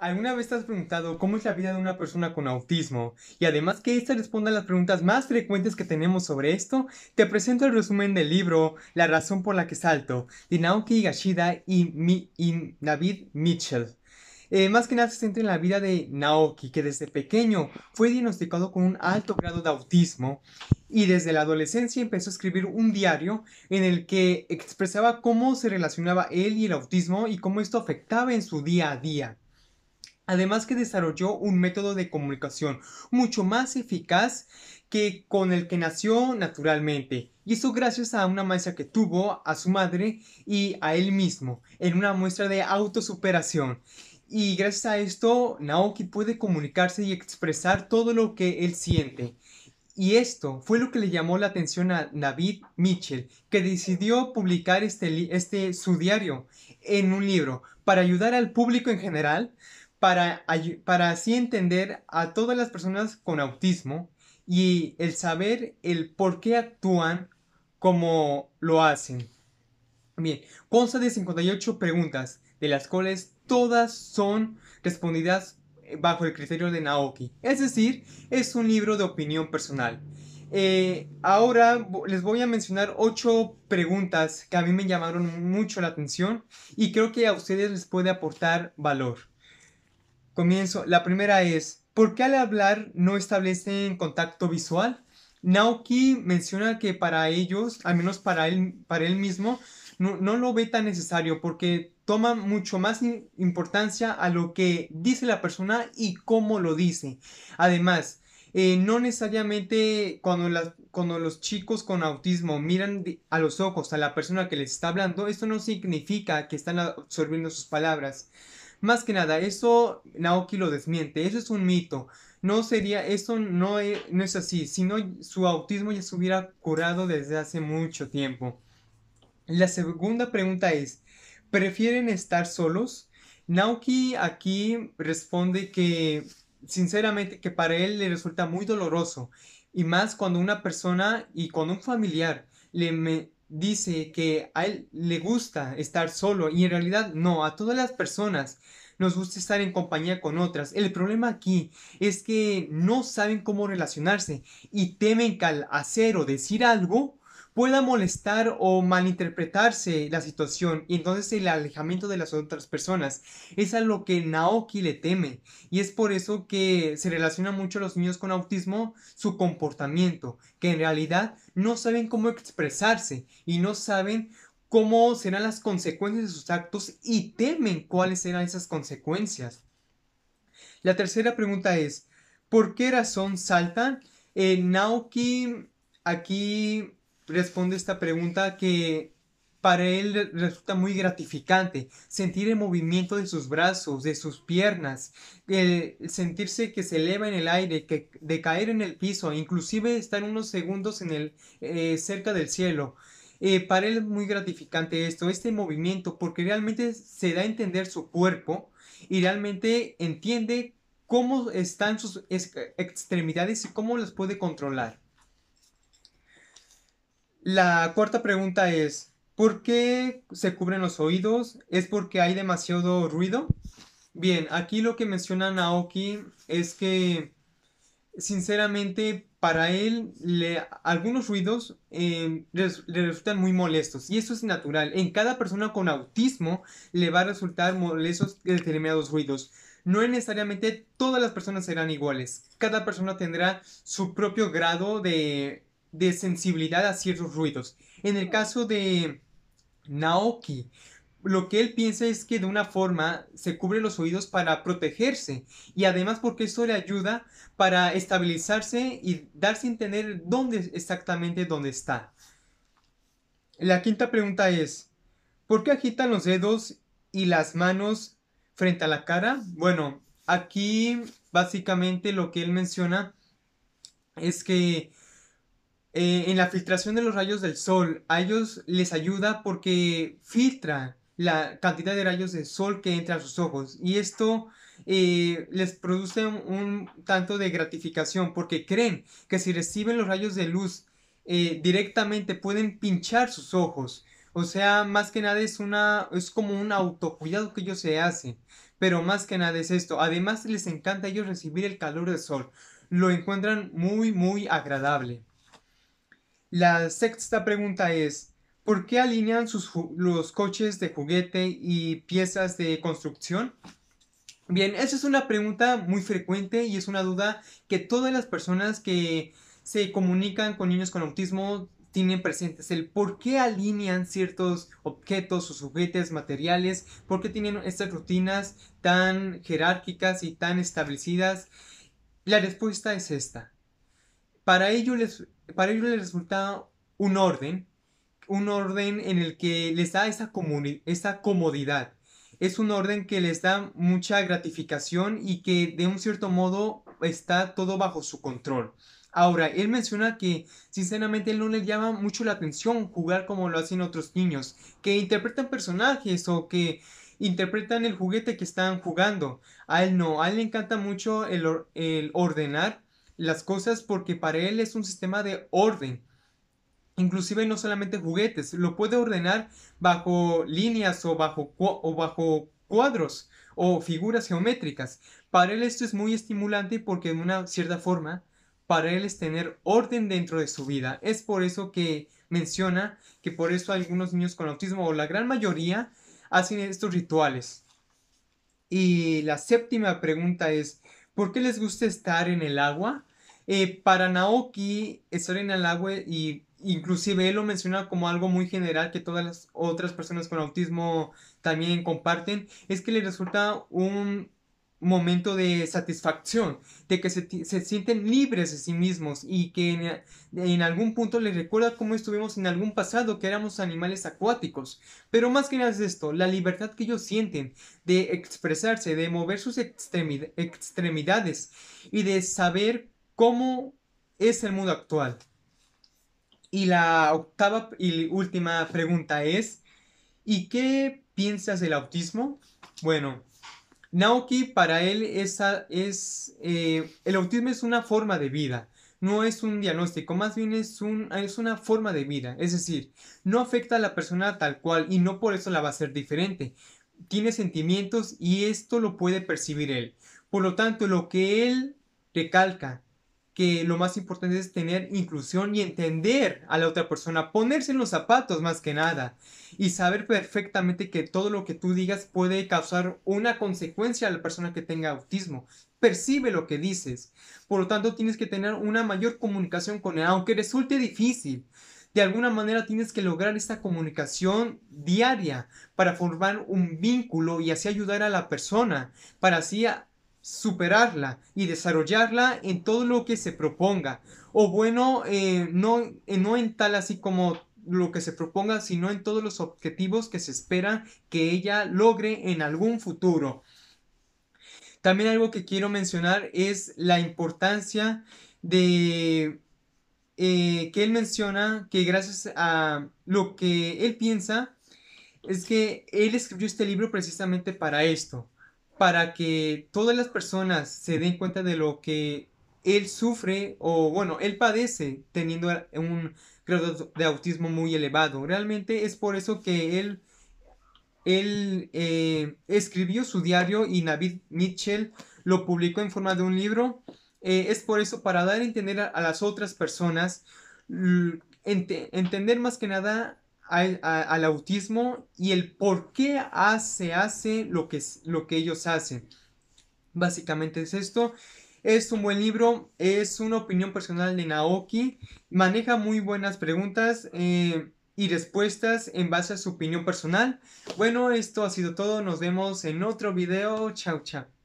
¿Alguna vez te has preguntado cómo es la vida de una persona con autismo? Y además que esta responda a las preguntas más frecuentes que tenemos sobre esto, te presento el resumen del libro La razón por la que salto, de Naoki Gashida y, David Mitchell. Eh, más que nada se centra en la vida de Naoki, que desde pequeño fue diagnosticado con un alto grado de autismo y desde la adolescencia empezó a escribir un diario en el que expresaba cómo se relacionaba él y el autismo y cómo esto afectaba en su día a día. Además que desarrolló un método de comunicación mucho más eficaz que con el que nació naturalmente. Y eso gracias a una maestra que tuvo, a su madre y a él mismo, en una muestra de autosuperación. Y gracias a esto, Naoki puede comunicarse y expresar todo lo que él siente. Y esto fue lo que le llamó la atención a David Mitchell, que decidió publicar este, este, su diario en un libro para ayudar al público en general, para, así entender a todas las personas con autismo y el saber el por qué actúan como lo hacen. Bien, consta de 58 preguntas, de las cuales todas son respondidas eh, bajo el criterio de Naoki. Es decir, es un libro de opinión personal. Eh, ahora les voy a mencionar 8 preguntas que a mí me llamaron mucho la atención y creo que a ustedes les puede aportar valor comienzo. La primera es, ¿por qué al hablar no establecen contacto visual? Naoki menciona que para ellos, al menos para él, para él mismo, no, lo ve tan necesario porque toma mucho más importancia a lo que dice la persona y cómo lo dice. Además, eh, no necesariamente cuando, los chicos con autismo miran a los ojos a la persona que les está hablando, esto no significa que están absorbiendo sus palabras. Más que nada, eso Naoki lo desmiente, eso es un mito. No sería, eso no es, no es así, sino su autismo ya se hubiera curado desde hace mucho tiempo. La segunda pregunta es, ¿prefieren estar solos? Naoki aquí responde que sinceramente que para él le resulta muy doloroso y más cuando una persona y cuando un familiar le, dice que a él le gusta estar solo y en realidad no, a todas las personas nos gusta estar en compañía con otras. El problema aquí es que no saben cómo relacionarse y temen que al hacer o decir algo pueda molestar o malinterpretarse la situación y entonces el alejamiento de las otras personas. Es a lo que Naoki le teme y es por eso que se relaciona mucho a los niños con autismo su comportamiento, que en realidad no saben cómo expresarse y no saben cómo serán las consecuencias de sus actos y temen cuáles serán esas consecuencias. La tercera pregunta es, ¿por qué razón salta eh, Naoki aquí responde esta pregunta que para él resulta muy gratificante sentir el movimiento de sus brazos, de sus piernas, el sentirse que se eleva en el aire, que, de caer en el piso, inclusive estar unos segundos en el, eh, cerca del cielo. Eh, para él es muy gratificante esto, este movimiento, porque realmente se da a entender su cuerpo y realmente entiende cómo están sus extremidades y cómo las puede controlar. La cuarta pregunta es, ¿por qué se cubren los oídos? ¿Es porque hay demasiado ruido? Bien, aquí lo que menciona Naoki es que sinceramente para él algunos ruidos em, le, resultan muy molestos y eso es natural. En cada persona con autismo le va a resultar molestos determinados ruidos. No necesariamente todas las personas serán iguales. Cada persona tendrá su propio grado de de sensibilidad a ciertos ruidos. En el caso de Naoki, lo que él piensa es que de una forma se cubre los oídos para protegerse y además porque esto le ayuda para estabilizarse y darse a entender dónde exactamente dónde está. La quinta pregunta es, ¿por qué agitan los dedos y las manos frente a la cara? Bueno, aquí básicamente lo que él menciona es que eh, en la filtración de los rayos del sol, a ellos les ayuda porque filtra la cantidad de rayos de sol que entra a sus ojos y esto eh, les produce un, tanto de gratificación porque creen que si reciben los rayos de luz eh, directamente pueden pinchar sus ojos. O sea, más que nada es una es como un autocuidado que ellos se hacen, pero más que nada es esto. Además les encanta a ellos recibir el calor del sol. Lo encuentran muy muy agradable. La sexta pregunta es, ¿por qué alinean los coches de juguete y piezas de construcción? Bien, esa es una pregunta muy frecuente y es una duda que todas las personas que se comunican con niños con autismo tienen presentes el por qué alinean ciertos objetos, o juguetes, materiales, por qué tienen estas rutinas tan jerárquicas y tan establecidas. La respuesta es esta. Para ello les para ellos les resulta un orden, un orden en el que les da esa, esa comodidad. Es un orden que les da mucha gratificación y que de un cierto modo está todo bajo su control. Ahora, él menciona que sinceramente él no le llama mucho la atención jugar como lo hacen otros niños, que interpretan personajes o que interpretan el juguete que están jugando. A él no, a él le encanta mucho el, el ordenar las cosas porque para él es un sistema de orden. Inclusive no solamente juguetes, lo puede ordenar bajo líneas o bajo, o bajo cuadros o figuras geométricas. Para él esto es muy estimulante porque de una cierta forma, para él es tener orden dentro de su vida. Es por eso que menciona que por eso algunos niños con autismo o la gran mayoría hacen estos rituales. Y la séptima pregunta es, ¿por qué les gusta estar en el agua? Eh, para Naoki, estar en agua y inclusive él lo menciona como algo muy general que todas las otras personas con autismo también comparten, es que le resulta un momento de satisfacción, de que se, sienten libres de sí mismos y que en, en, algún punto les recuerda cómo estuvimos en algún pasado, que éramos animales acuáticos. Pero más que nada es esto, la libertad que ellos sienten de expresarse, de mover sus extremidades y de saber cómo es el mundo actual. Y la octava y última pregunta es, ¿y qué piensas del autismo? Bueno, Naoki para él es, eh, el autismo es una forma de vida, no es un diagnóstico, más bien es, es una forma de vida, es decir, no afecta a la persona tal cual y no por eso la va a ser diferente. Tiene sentimientos y esto lo puede percibir él. Por lo tanto, lo que él recalca que lo más importante es tener inclusión y entender a la otra persona, ponerse en los zapatos más que nada y saber perfectamente que todo lo que tú digas puede causar una consecuencia a la persona que tenga autismo. Percibe lo que dices. Por lo tanto, tienes que tener una mayor comunicación con él, aunque resulte difícil de alguna manera tienes que lograr esta comunicación diaria para formar un vínculo y así ayudar a la persona, para así superarla y desarrollarla en todo lo que se proponga. O bueno, eh, no, eh, no en tal así como lo que se proponga, sino en todos los objetivos que se espera que ella logre en algún futuro. También algo que quiero mencionar es la importancia de eh, que él menciona que gracias a lo que él piensa, es que él escribió este libro precisamente para esto, para que todas las personas se den cuenta de lo que él sufre o bueno, él padece teniendo un grado de autismo muy elevado. Realmente es por eso que él, él eh, escribió su diario y David Mitchell lo publicó en forma de un libro. Eh, es por eso para dar a entender a, las otras personas, entender más que nada al autismo y el por qué hace, hace lo que, lo que ellos hacen. Básicamente es esto. Es un buen libro, es una opinión personal de Naoki, maneja muy buenas preguntas eh, y respuestas en base a su opinión personal. Bueno, esto ha sido todo, nos vemos en otro video, chao chao.